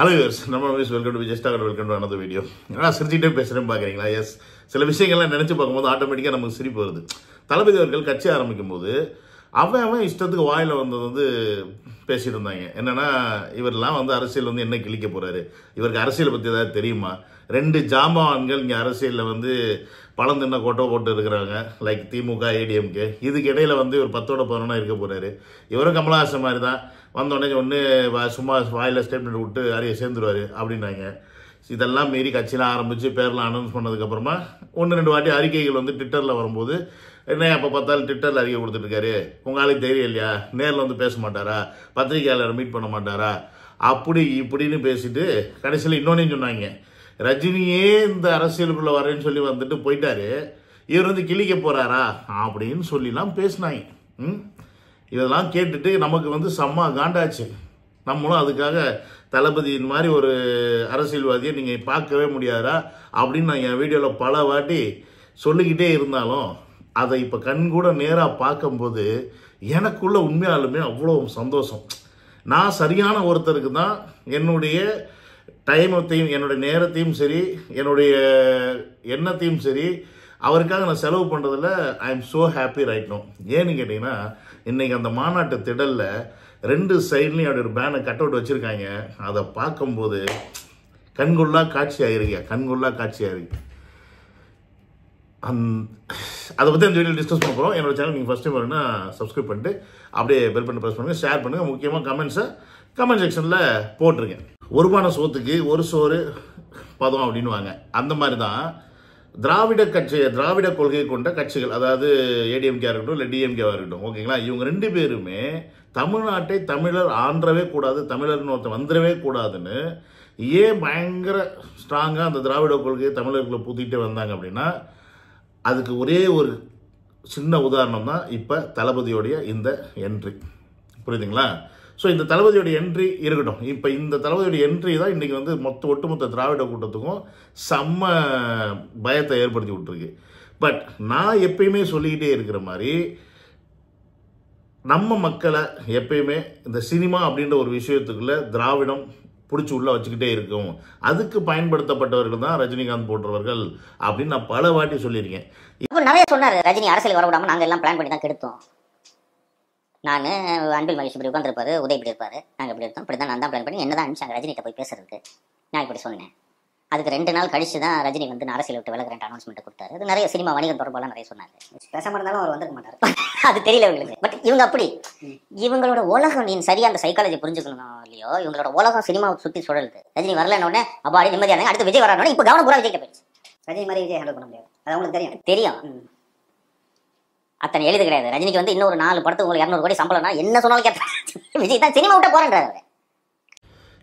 hello நம்ம வீஸ் welcome to just ஆகட் வெல்கம் டு அனதர் வீடியோ நான் சிரிச்சுட்டே பேசுகிறேன் பார்க்குறீங்களா எஸ் சில விஷயங்கள்லாம் நினச்சி பார்க்கும்போது ஆட்டோமேட்டிக்காக நமக்கு சிரிப்பு வருது தளபதி அவர்கள் கட்சி ஆரம்பிக்கும் போது அவன் அவன் இஷ்டத்துக்கு வாயில் வந்தது வந்து பேசிகிட்டு இருந்தாங்க என்னென்னா இவரெல்லாம் வந்து அரசியல் வந்து என்ன கிழிக்க போகிறாரு இவருக்கு அரசியலை பற்றி ஏதாவது தெரியுமா ரெண்டு ஜாமான்கள் இங்கே அரசியலில் வந்து பழம் தின்ன கோட்டோ போட்டு இருக்கிறாங்க லைக் திமுக ஏடிஎம்கே இதுக்கு இடையில வந்து ஒரு பத்தோட பதினொன்னா இருக்க போகிறார் இவரும் கமலஹாசன் மாதிரி தான் வந்தோடனே ஒன்று சும்மா வாயில் ஸ்டேட்மெண்ட் விட்டு அறிய சேர்ந்துருவார் அப்படின்னாங்க இதெல்லாம் மீறி கட்சியில் ஆரம்பித்து பேரில் அனௌன்ஸ் பண்ணதுக்கப்புறமா ஒன்று ரெண்டு வாட்டி அறிக்கைகள் வந்து ட்விட்டரில் வரும்போது என்ன அப்போ பார்த்தாலும் ட்விட்டரில் அறிக்கை கொடுத்துட்ருக்காரு உங்களுக்கு தெரியும் இல்லையா நேரில் வந்து பேச மாட்டாரா பத்திரிகையாளர் மீட் பண்ண மாட்டாரா அப்படி இப்படின்னு பேசிட்டு கடைசியில் இன்னொன்றையும் சொன்னாங்க ரஜினியே இந்த அரசியலுக்குள்ளே வரேன்னு சொல்லி வந்துட்டு போயிட்டாரு இவர் வந்து கிழிக்க போகிறாரா அப்படின்னு சொல்லிலாம் பேசினாங்க ம் இதெல்லாம் கேட்டுட்டு நமக்கு வந்து செம்மா காண்டாச்சு நம்மளும் அதுக்காக தளபதியின் மாதிரி ஒரு அரசியல்வாதியை நீங்கள் பார்க்கவே முடியாதா அப்படின்னு நான் என் வீடியோவில் பல வாட்டி சொல்லிக்கிட்டே இருந்தாலும் அதை இப்போ கண் கூட நேராக பார்க்கும்போது எனக்குள்ள உண்மையாலுமே அவ்வளோ சந்தோஷம் நான் சரியான ஒருத்தருக்கு தான் என்னுடைய டைமத்தையும் என்னுடைய நேரத்தையும் சரி என்னுடைய எண்ணத்தையும் சரி அவருக்காக நான் செலவு பண்ணுறதில் I am so happy right no ஏன்னு கேட்டிங்கன்னா இன்றைக்கி அந்த மாநாட்டு திடலில் ரெண்டு சைட்லேயும் அப்படி ஒரு பேனை கட் அவுட் வச்சுருக்காங்க அதை பார்க்கும்போது கண்கொள்ளா காட்சி ஆகிருங்க கண்கொள்ளா காட்சி ஆகிருக்கு அந் அதை பற்றி அந்த வீடியோ டிஸ்கஸ் பண்ணுறோம் என்னோடய என்னோட சேனல் நீங்கள் ஃபஸ்ட் டைம் வரணும்னா சப்ஸ்கிரைப் பண்ணிட்டு அப்படியே பெல் பண்ணி ப்ரெஸ் பண்ணுங்கள் ஷேர் பண்ணுங்கள் முக்கியமாக கமெண்ட்ஸை கமெண்ட் செக்ஷனில் போட்டிருக்கேன் ஒருபான சோத்துக்கு ஒரு சோறு பதம் அப்படின்வாங்க அந்த மாதிரி தான் திராவிட கட்சி திராவிட கொள்கை கொண்ட கட்சிகள் அதாவது ஏடிஎம்கே இருக்கட்டும் இல்லை டிஎம்கேவாக இருக்கட்டும் ஓகேங்களா இவங்க ரெண்டு பேருமே தமிழ்நாட்டை தமிழர் ஆண்டவே கூடாது தமிழர்னு ஒருத்தர் வந்துடவே கூடாதுன்னு ஏன் பயங்கர ஸ்ட்ராங்காக அந்த திராவிட கொள்கையை தமிழர்களை பூத்திக்கிட்டே வந்தாங்க அப்படின்னா அதுக்கு ஒரே ஒரு சின்ன உதாரணம் தான் இப்போ தளபதியோடைய இந்த என்ட்ரி புரியுதுங்களா ஸோ இந்த தளபதியோட என்ட்ரி இருக்கட்டும் இப்போ இந்த தளபதியோட என்ட்ரி தான் இன்றைக்கி வந்து மொத்த ஒட்டுமொத்த திராவிட கூட்டத்துக்கும் செம்ம பயத்தை ஏற்படுத்தி விட்டுருக்கு பட் நான் எப்பயுமே சொல்லிக்கிட்டே இருக்கிற மாதிரி நம்ம மக்களை எப்பயுமே இந்த சினிமா அப்படின்ற ஒரு விஷயத்துக்குள்ளே திராவிடம் பிடிச்சி உள்ளே வச்சுக்கிட்டே இருக்கும் அதுக்கு பயன்படுத்தப்பட்டவர்கள் தான் ரஜினிகாந்த் போன்றவர்கள் அப்படின்னு நான் பல வாட்டி சொல்லியிருக்கேன் நிறைய சொன்னார் ரஜினி அரசியல் வரவிடாமல் நாங்கள் எல்லாம் பிளான் பண்ணி தான் கெடுத்தோம் நான் அன்பில் மகேஷ் இப்படி உட்காந்துருப்பாரு உதய் இப்படி இருப்பார் நாங்கள் இப்படி இருப்போம் இப்படி தான் நான் தான் பிளான் பண்ணி என்ன தான் அனுப்பிச்சாங்க ரஜினிகிட்ட போய் பேசுறதுக்கு நான் இப்படி சொன்னேன் அதுக்கு ரெண்டு நாள் கழிச்சு தான் ரஜினி வந்து அரசியல் விட்டு விலகிறேன் அனௌன்ஸ்மெண்ட் கொடுத்தாரு அது நிறைய சினிமா வணிகம் தொடர்பாலாம் நிறைய சொன்னாங்க பேசாம இருந்தாலும் அவர் வந்துருக்க மாட்டார் அது தெரியல இவங்களுக்கு பட் இவங்க அப்படி இவங்களோட உலகம் நீ சரியா அந்த சைக்காலஜி புரிஞ்சுக்கணும் இல்லையோ இவங்களோட உலகம் சினிமாவை சுற்றி சுழலுது ரஜினி வரலன்னொடனே அப்பாடி நிம்மதியாக அடுத்து விஜய் வரணும் இப்போ கவனம் பூரா விஜய் போயிடுச்சு ரஜினி மாதிரி விஜய் ஹேண்டில் பண்ண முடியாது அது அவங்களுக்கு தெரியும் தெரியும் அத்தனை எழுது கிடையாது ரஜினிக்கு வந்து இன்னொரு நாலு படத்துக்கு உங்களுக்கு இரநூறு கோடி சம்பளம்னா என்ன சொன்னாலும் கேட்டேன் விஜய் தான் சினிமா விட்ட போறேன்றாரு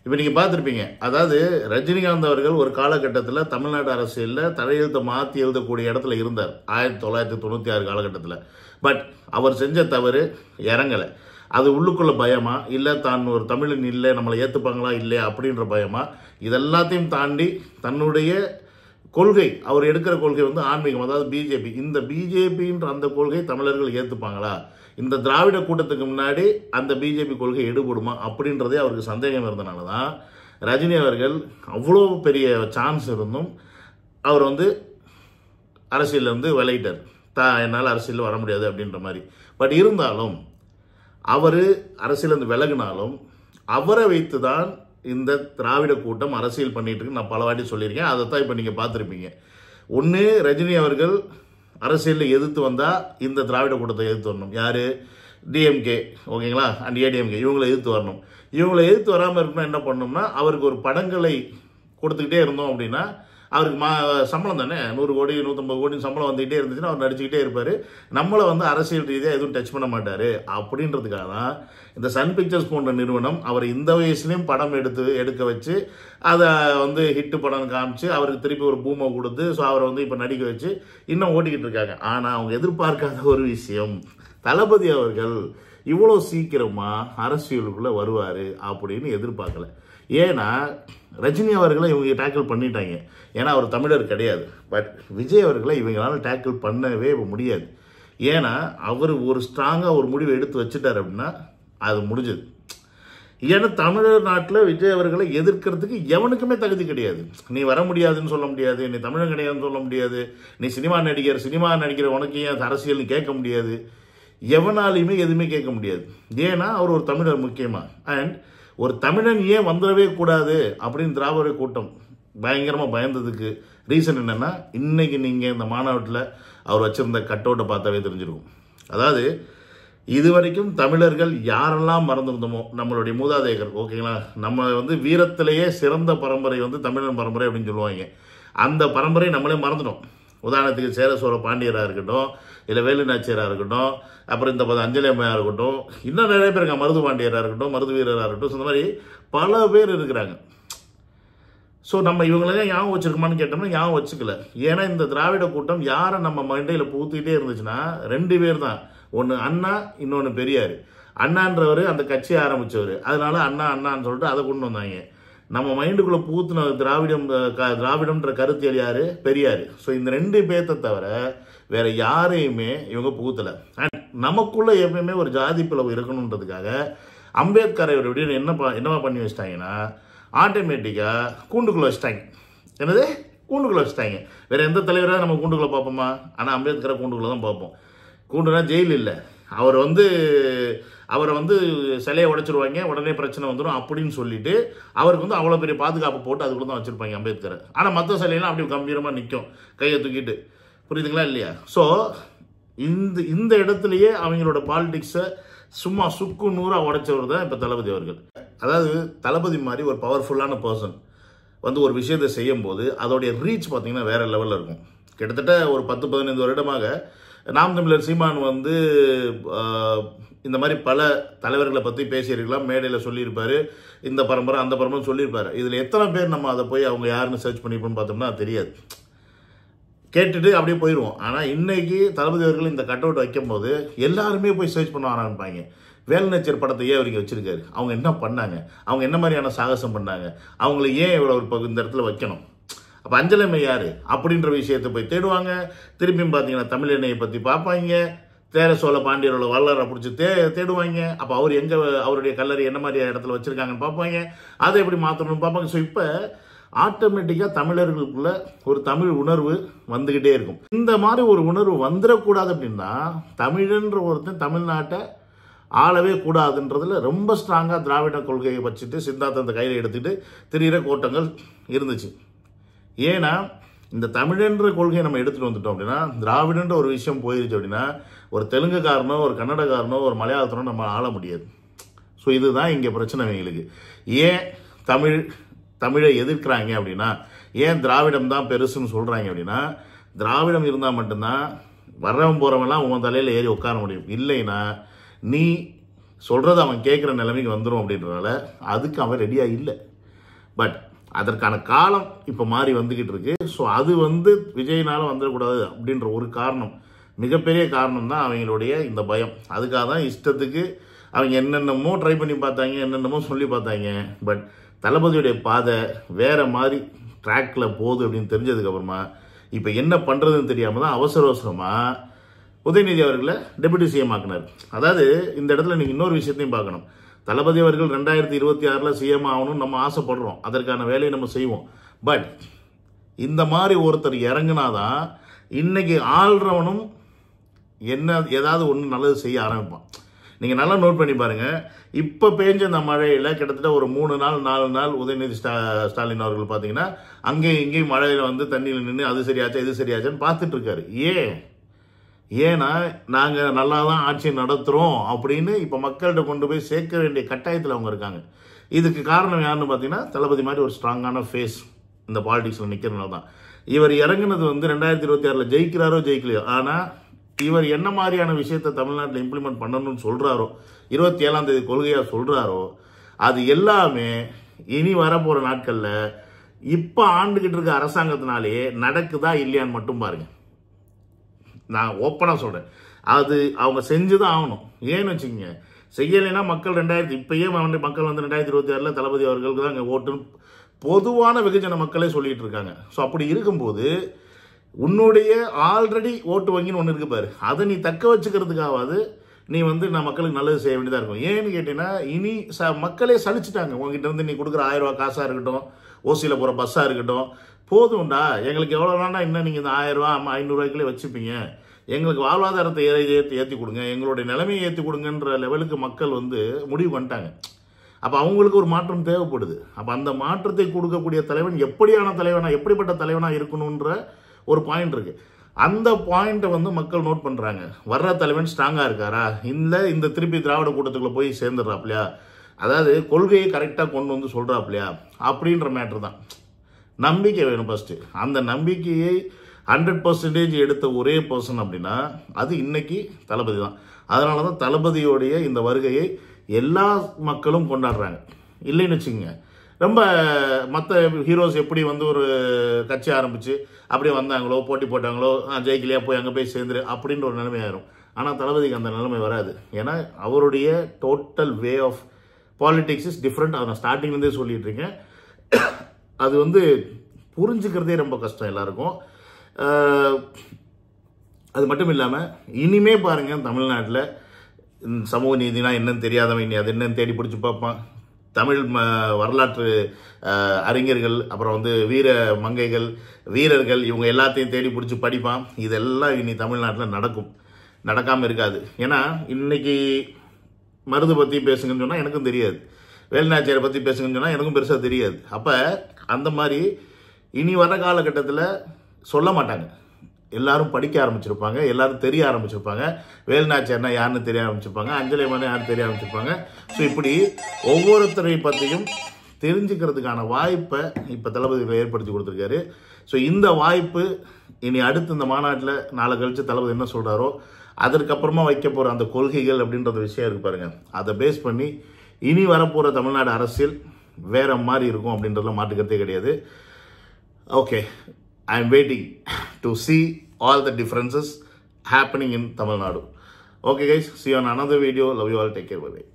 இப்போ நீங்கள் பார்த்துருப்பீங்க அதாவது ரஜினிகாந்த் அவர்கள் ஒரு காலகட்டத்தில் தமிழ்நாடு அரசியலில் தலையெழுத்தை மாற்றி எழுதக்கூடிய இடத்துல இருந்தார் ஆயிரத்தி தொள்ளாயிரத்தி தொண்ணூற்றி ஆறு காலகட்டத்தில் பட் அவர் செஞ்ச தவறு இறங்கலை அது உள்ளுக்குள்ள பயமா இல்லை தான் ஒரு தமிழன் இல்லை நம்மளை ஏற்றுப்பாங்களா இல்லையா அப்படின்ற பயமா இதெல்லாத்தையும் தாண்டி தன்னுடைய கொள்கை அவர் எடுக்கிற கொள்கை வந்து ஆன்மீகம் அதாவது பிஜேபி இந்த பிஜேபின்ற அந்த கொள்கை தமிழர்கள் ஏற்றுப்பாங்களா இந்த திராவிட கூட்டத்துக்கு முன்னாடி அந்த பிஜேபி கொள்கை எடுபடுமா அப்படின்றதே அவருக்கு சந்தேகம் இருந்தனால தான் ரஜினி அவர்கள் அவ்வளோ பெரிய சான்ஸ் இருந்தும் அவர் வந்து அரசியலில் வந்து விளையிட்டார் தா என்னால் அரசியலில் வர முடியாது அப்படின்ற மாதிரி பட் இருந்தாலும் அவர் அரசியலேருந்து விலகினாலும் அவரை வைத்து தான் இந்த திராவிட கூட்டம் அரசியல் பண்ணிட்டு இருக்கு நான் பல வாட்டி சொல்லியிருக்கேன் அதை தான் இப்போ நீங்கள் பார்த்துருப்பீங்க ஒன்று ரஜினி அவர்கள் அரசியலில் எதிர்த்து வந்தால் இந்த திராவிட கூட்டத்தை எதிர்த்து வரணும் யார் டிஎம்கே ஓகேங்களா அண்ட் ஏடிஎம்கே இவங்களை எதிர்த்து வரணும் இவங்களை எதிர்த்து வராமல் இருக்கணும் என்ன பண்ணணும்னா அவருக்கு ஒரு படங்களை கொடுத்துக்கிட்டே இருந்தோம் அப்படின்னா அவருக்கு மா சம்பளம் தானே நூறு கோடி நூற்றம்பது கோடின்னு சம்பளம் வந்துகிட்டே இருந்துச்சுன்னா அவர் நடிச்சுக்கிட்டே இருப்பார் நம்மளை வந்து அரசியல் ரீதியாக எதுவும் டச் பண்ண மாட்டார் அப்படின்றதுக்காக தான் இந்த சன் பிக்சர்ஸ் போன்ற நிறுவனம் அவர் இந்த வயசுலேயும் படம் எடுத்து எடுக்க வச்சு அதை வந்து ஹிட்டு படம் காமிச்சு அவருக்கு திருப்பி ஒரு பூமை கொடுத்து ஸோ அவரை வந்து இப்போ நடிக்க வச்சு இன்னும் ஓட்டிக்கிட்டு இருக்காங்க ஆனால் அவங்க எதிர்பார்க்காத ஒரு விஷயம் தளபதி அவர்கள் இவ்வளோ சீக்கிரமாக அரசியலுக்குள்ளே வருவார் அப்படின்னு எதிர்பார்க்கலை ஏன்னா ரஜினி அவர்களை இவங்க டேக்கிள் பண்ணிட்டாங்க ஏன்னா அவர் தமிழர் கிடையாது பட் விஜய் அவர்களை இவங்களால டேக்கிள் பண்ணவே முடியாது ஏன்னா அவர் ஒரு ஸ்ட்ராங்காக ஒரு முடிவை எடுத்து வச்சுட்டார் அப்படின்னா அது முடிஞ்சது ஏன்னா தமிழர் நாட்டில் விஜய் அவர்களை எதிர்க்கிறதுக்கு எவனுக்குமே தகுதி கிடையாது நீ வர முடியாதுன்னு சொல்ல முடியாது நீ தமிழன் கிடையாதுன்னு சொல்ல முடியாது நீ சினிமா நடிகர் சினிமா நடிக்கிற உனக்கு ஏன் அரசியல்னு கேட்க முடியாது எவனாலையுமே எதுவுமே கேட்க முடியாது ஏன்னா அவர் ஒரு தமிழர் முக்கியமாக அண்ட் ஒரு தமிழன் ஏன் வந்துடவே கூடாது அப்படின்னு திராவிட கூட்டம் பயங்கரமாக பயந்ததுக்கு ரீசன் என்னென்னா இன்றைக்கி நீங்கள் இந்த மாநாட்டில் அவர் வச்சுருந்த கட்டோட்டை பார்த்தாவே தெரிஞ்சிருக்கும் அதாவது இது வரைக்கும் தமிழர்கள் யாரெல்லாம் மறந்துருந்தோமோ நம்மளுடைய மூதாதையர்கள் ஓகேங்களா நம்ம வந்து வீரத்திலேயே சிறந்த பரம்பரை வந்து தமிழன் பரம்பரை அப்படின்னு சொல்லுவாங்க அந்த பரம்பரை நம்மளே மறந்துடும் உதாரணத்துக்கு சேர சோழ பாண்டியராக இருக்கட்டும் இல்லை வேலு நாச்சியராக இருக்கட்டும் அப்புறம் இந்த அஞ்சலி அம்மையாக இருக்கட்டும் இன்னும் நிறைய பேர் இருக்காங்க மருது பாண்டியராக இருக்கட்டும் மருது வீரராக இருக்கட்டும் இந்த மாதிரி பல பேர் இருக்கிறாங்க ஸோ நம்ம இவங்களெல்லாம் ஞாபகம் வச்சுருக்கோமான்னு கேட்டோம்னா ஞாபகம் வச்சுக்கல ஏன்னா இந்த திராவிட கூட்டம் யாரை நம்ம மண்டையில் பூத்திட்டே இருந்துச்சுன்னா ரெண்டு பேர் தான் ஒன்று அண்ணா இன்னொன்று பெரியார் அண்ணான்றவர் அந்த கட்சியை ஆரம்பித்தவர் அதனால அண்ணா அண்ணான்னு சொல்லிட்டு அதை கொண்டு வந்தாங்க நம்ம மைண்டுக்குள்ளே பூத்துன திராவிடம் திராவிடம்ன்ற கருத்தியல் யார் பெரியார் ஸோ இந்த ரெண்டு பேர்த்த தவிர வேறு யாரையுமே இவங்க பூத்தலை அண்ட் நமக்குள்ளே எப்பயுமே ஒரு ஜாதி பிளவு இருக்கணுன்றதுக்காக அம்பேத்கரை அவர் எப்படி என்ன என்னவா பண்ணி வச்சிட்டாங்கன்னா ஆட்டோமேட்டிக்காக கூண்டுக்குள்ளே வச்சிட்டாங்க என்னது கூண்டுக்குள்ளே வச்சிட்டாங்க வேறு எந்த தலைவராக நம்ம கூண்டுக்குள்ளே பார்ப்போமா ஆனால் அம்பேத்கரை கூண்டுக்குள்ளே தான் பார்ப்போம் கூண்டுனா ஜெயில் இல்லை அவர் வந்து அவரை வந்து சிலையை உடைச்சிருவாங்க உடனே பிரச்சனை வந்துடும் அப்படின்னு சொல்லிட்டு அவருக்கு வந்து அவ்வளோ பெரிய பாதுகாப்பு போட்டு அதுக்குள்ள தான் வச்சுருப்பாங்க அம்பேத்கர் ஆனால் மற்ற சிலையெல்லாம் அப்படி கம்பீரமாக நிற்கும் கையை தூக்கிட்டு புரியுதுங்களா இல்லையா ஸோ இந்த இந்த இடத்துலையே அவங்களோட பாலிடிக்ஸை சும்மா சுக்கு நூறாக உடைச்சவர் தான் இப்போ தளபதி அவர்கள் அதாவது தளபதி மாதிரி ஒரு பவர்ஃபுல்லான பர்சன் வந்து ஒரு விஷயத்தை செய்யும்போது அதோடைய ரீச் பார்த்திங்கன்னா வேறு லெவலில் இருக்கும் கிட்டத்தட்ட ஒரு பத்து பதினைந்து வருடமாக நாம் தமிழர் சீமான் வந்து இந்த மாதிரி பல தலைவர்களை பற்றி பேசியிருக்கலாம் மேடையில் சொல்லியிருப்பார் இந்த பரம்பரை அந்த பரம்பரை சொல்லியிருப்பார் இதில் எத்தனை பேர் நம்ம அதை போய் அவங்க யாருன்னு சர்ச் பண்ணிப்போம்னு பார்த்தோம்னா தெரியாது கேட்டுட்டு அப்படியே போயிடுவோம் ஆனால் இன்றைக்கி தளபதி அவர்கள் இந்த கட் அவுட் வைக்கும்போது எல்லாருமே போய் சர்ச் பண்ண ஆரம்பிப்பாங்க வேலுநச்சர் படத்தை ஏன் அவருக்கு வச்சுருக்காரு அவங்க என்ன பண்ணாங்க அவங்க என்ன மாதிரியான சாகசம் பண்ணாங்க அவங்கள ஏன் இவ்வளோ ஒரு இந்த இடத்துல வைக்கணும் அப்போ அஞ்சலமை யார் அப்படின்ற விஷயத்தை போய் தேடுவாங்க திருப்பியும் பார்த்தீங்கன்னா தமிழ் எண்ணெயை பற்றி பார்ப்பாங்க தேர சோழ பாண்டியரோட வரலாறை பிடிச்சி தே தேடுவாங்க அப்போ அவர் எங்கே அவருடைய கல்லறை என்ன மாதிரி இடத்துல வச்சுருக்காங்கன்னு பார்ப்பாங்க அதை எப்படி மாற்றணும்னு பார்ப்பாங்க ஸோ இப்போ ஆட்டோமேட்டிக்காக தமிழர்களுக்குள்ள ஒரு தமிழ் உணர்வு வந்துக்கிட்டே இருக்கும் இந்த மாதிரி ஒரு உணர்வு வந்துடக்கூடாது அப்படின்னா தமிழன்ற ஒருத்தன் தமிழ்நாட்டை ஆளவே கூடாதுன்றதுல ரொம்ப ஸ்ட்ராங்காக திராவிட கொள்கையை வச்சுட்டு சித்தாந்தத்தை கையில் எடுத்துகிட்டு திரிகிற கோட்டங்கள் இருந்துச்சு ஏன்னா இந்த தமிழன்ற கொள்கையை நம்ம எடுத்துகிட்டு வந்துட்டோம் அப்படின்னா திராவிடன்ற ஒரு விஷயம் போயிருச்சு அப்படின்னா ஒரு தெலுங்குக்காரனோ ஒரு கன்னடக்காரனோ ஒரு மலையாளத்தனோ நம்ம ஆள முடியாது ஸோ இதுதான் இங்கே பிரச்சனை எங்களுக்கு ஏன் தமிழ் தமிழை எதிர்க்கிறாங்க அப்படின்னா ஏன் திராவிடம் தான் பெருசுன்னு சொல்கிறாங்க அப்படின்னா திராவிடம் இருந்தால் மட்டும்தான் வர்றவன் போகிறவங்களாம் உன் தலையில் ஏறி உட்கார முடியும் இல்லைன்னா நீ சொல்கிறது அவன் கேட்குற நிலைமைக்கு வந்துடும் அப்படின்றனால அதுக்கு அவன் ரெடியாக இல்லை பட் அதற்கான காலம் இப்போ மாறி வந்துக்கிட்டு இருக்கு ஸோ அது வந்து விஜய்னால் வந்துடக்கூடாது அப்படின்ற ஒரு காரணம் மிகப்பெரிய காரணம் தான் அவங்களுடைய இந்த பயம் அதுக்காக தான் இஷ்டத்துக்கு அவங்க என்னென்னமோ ட்ரை பண்ணி பார்த்தாங்க என்னென்னமோ சொல்லி பார்த்தாங்க பட் தளபதியுடைய பாதை வேறு மாதிரி ட்ராக்கில் போகுது அப்படின்னு தெரிஞ்சதுக்கப்புறமா இப்போ என்ன பண்ணுறதுன்னு தெரியாமல் தான் அவசர அவசரமாக உதயநிதி அவர்களை டெபுட்டி சிஎம் ஆக்கினார் அதாவது இந்த இடத்துல நீங்கள் இன்னொரு விஷயத்தையும் பார்க்கணும் தளபதி அவர்கள் ரெண்டாயிரத்தி இருபத்தி ஆறில் சிஎம் ஆகணும்னு நம்ம ஆசைப்படுறோம் அதற்கான வேலையை நம்ம செய்வோம் பட் இந்த மாதிரி ஒருத்தர் இறங்கினாதான் இன்றைக்கி ஆள்றவனும் என்ன ஏதாவது ஒன்று நல்லது செய்ய ஆரம்பிப்பான் நீங்கள் நல்லா நோட் பண்ணி பாருங்கள் இப்போ பேஞ்ச அந்த மழையில் கிட்டத்தட்ட ஒரு மூணு நாள் நாலு நாள் உதயநிதி ஸ்டா ஸ்டாலின் அவர்கள் பார்த்தீங்கன்னா அங்கேயும் இங்கேயும் மழையில் வந்து தண்ணியில் நின்று அது சரியாச்சா இது சரியாச்சான்னு பார்த்துட்ருக்காரு ஏன் ஏன்னா நாங்கள் நல்லா தான் ஆட்சி நடத்துகிறோம் அப்படின்னு இப்போ மக்கள்கிட்ட கொண்டு போய் சேர்க்க வேண்டிய கட்டாயத்தில் அவங்க இருக்காங்க இதுக்கு காரணம் யாருன்னு பார்த்தீங்கன்னா தளபதி மாதிரி ஒரு ஸ்ட்ராங்கான ஃபேஸ் இந்த பாலிடிக்ஸில் நிற்கிறனால தான் இவர் இறங்குனது வந்து ரெண்டாயிரத்தி இருபத்தி ஆறில் ஜெயிக்கிறாரோ ஜெயிக்கலையோ ஆனால் இவர் என்ன மாதிரியான விஷயத்தை தமிழ்நாட்டில் இம்ப்ளிமெண்ட் பண்ணணும்னு சொல்கிறாரோ இருபத்தி ஏழாம் தேதி கொள்கையாக சொல்கிறாரோ அது எல்லாமே இனி வரப்போகிற நாட்களில் இப்போ ஆண்டுகிட்டு இருக்க அரசாங்கத்தினாலேயே நடக்குதா இல்லையான்னு மட்டும் பாருங்கள் நான் ஓப்பனாக சொல்கிறேன் அது அவங்க செஞ்சு தான் ஆகணும் ஏன்னு வச்சுக்கோங்க செய்யலைன்னா மக்கள் ரெண்டாயிரத்தி இப்போயே வந்து மக்கள் வந்து ரெண்டாயிரத்தி இருபத்தி ஆறில் தளபதி அவர்களுக்கு தான் அங்கே ஓட்டுன்னு பொதுவான வெகுஜன மக்களே சொல்லிகிட்டு இருக்காங்க ஸோ அப்படி இருக்கும்போது உன்னுடைய ஆல்ரெடி ஓட்டு வங்கின்னு ஒன்று இருக்குது பாரு அதை நீ தக்க வச்சுக்கிறதுக்காவது நீ வந்து நான் மக்களுக்கு நல்லது செய்ய வேண்டியதாக இருக்கும் ஏன்னு கேட்டீங்கன்னா இனி ச மக்களே சலிச்சிட்டாங்க உங்ககிட்ட இருந்து நீ கொடுக்குற ஆயிரம் ரூபா காசாக இருக்கட்டும் ஓசியில் போகிற பஸ்ஸாக இருக்கட்டும் போதும்டா எங்களுக்கு எவ்வளோ வேணா இன்னும் நீங்கள் இந்த ஆயிரம் ரூபா ஐநூறுரூவாய்க்குள்ளே வச்சுப்பீங்க எங்களுக்கு வாழ்வாதாரத்தை ஏ ஏற்றி ஏற்றி கொடுங்க எங்களுடைய நிலைமையை ஏற்றி கொடுங்கன்ற லெவலுக்கு மக்கள் வந்து முடிவு பண்ணிட்டாங்க அப்போ அவங்களுக்கு ஒரு மாற்றம் தேவைப்படுது அப்போ அந்த மாற்றத்தை கொடுக்கக்கூடிய தலைவன் எப்படியான தலைவனாக எப்படிப்பட்ட தலைவனாக இருக்கணுன்ற ஒரு பாயிண்ட் இருக்குது அந்த பாயிண்ட்டை வந்து மக்கள் நோட் பண்ணுறாங்க வர்ற தலைவன் ஸ்ட்ராங்காக இருக்காரா இல்லை இந்த திருப்பி திராவிட கூட்டத்துக்குள்ளே போய் சேர்ந்துடுறாப்லையா அதாவது கொள்கையை கரெக்டாக கொண்டு வந்து சொல்கிறாப்லையா அப்படின்ற மேட்ரு தான் நம்பிக்கை வேணும் ஃபஸ்ட்டு அந்த நம்பிக்கையை ஹண்ட்ரட் பர்சன்டேஜ் எடுத்த ஒரே பர்சன் அப்படின்னா அது இன்னைக்கு தளபதி தான் அதனால தான் தளபதியோடைய இந்த வருகையை எல்லா மக்களும் கொண்டாடுறாங்க இல்லைன்னு வச்சுக்கோங்க ரொம்ப மற்ற ஹீரோஸ் எப்படி வந்து ஒரு கட்சி ஆரம்பித்து அப்படியே வந்தாங்களோ போட்டி போட்டாங்களோ ஜெயிக்கலையா போய் அங்கே போய் சேர்ந்துரு அப்படின்ற ஒரு நிலைமை ஆயிரும் ஆனால் தளபதிக்கு அந்த நிலைமை வராது ஏன்னா அவருடைய total way of politics is different அதை நான் ஸ்டார்டிங்லேருந்தே சொல்லிட்டு இருக்கேன் அது வந்து புரிஞ்சுக்கிறதே ரொம்ப கஷ்டம் எல்லாருக்கும் அது மட்டும் இல்லாமல் இனிமே பாருங்கள் தமிழ்நாட்டில் சமூக நீதினா என்னன்னு தெரியாதவன் இனி அது என்னன்னு தேடி பிடிச்சி பார்ப்பான் தமிழ் ம வரலாற்று அறிஞர்கள் அப்புறம் வந்து வீர மங்கைகள் வீரர்கள் இவங்க எல்லாத்தையும் தேடி பிடிச்சி படிப்பான் இதெல்லாம் இனி தமிழ்நாட்டில் நடக்கும் நடக்காமல் இருக்காது ஏன்னா இன்னைக்கு மருது பற்றி பேசுங்கன்னு சொன்னால் எனக்கும் தெரியாது வேலுநாச்சியாரை பற்றி பேசுங்கன்னு சொன்னால் எனக்கும் பெருசாக தெரியாது அப்போ அந்த மாதிரி இனி வர காலகட்டத்தில் சொல்ல மாட்டாங்க எல்லாரும் படிக்க ஆரம்பிச்சிருப்பாங்க எல்லாரும் தெரிய ஆரம்பிச்சிருப்பாங்க வேலுநாச்சியார்னா யாருன்னு தெரிய ஆரம்பிச்சிருப்பாங்க அஞ்சலி மணி யாருன்னு தெரிய ஆரம்பிச்சிருப்பாங்க ஸோ இப்படி ஒவ்வொருத்தரை பற்றியும் தெரிஞ்சுக்கிறதுக்கான வாய்ப்பை இப்போ தளபதிகள் ஏற்படுத்தி கொடுத்துருக்காரு ஸோ இந்த வாய்ப்பு இனி அடுத்து இந்த மாநாட்டில் நாளை கழித்து தளபதி என்ன சொல்கிறாரோ அதற்கப்புறமா வைக்க போகிற அந்த கொள்கைகள் அப்படின்ற விஷயம் இருக்கு பாருங்கள் அதை பேஸ் பண்ணி இனி வரப்போகிற தமிழ்நாடு அரசியல் வேறு மாதிரி இருக்கும் அப்படின்றதுல மாட்டுக்கிறதே கிடையாது okay I am waiting to C all the differences happening in Tamil Nadu okay guys see on another video love you all take care bye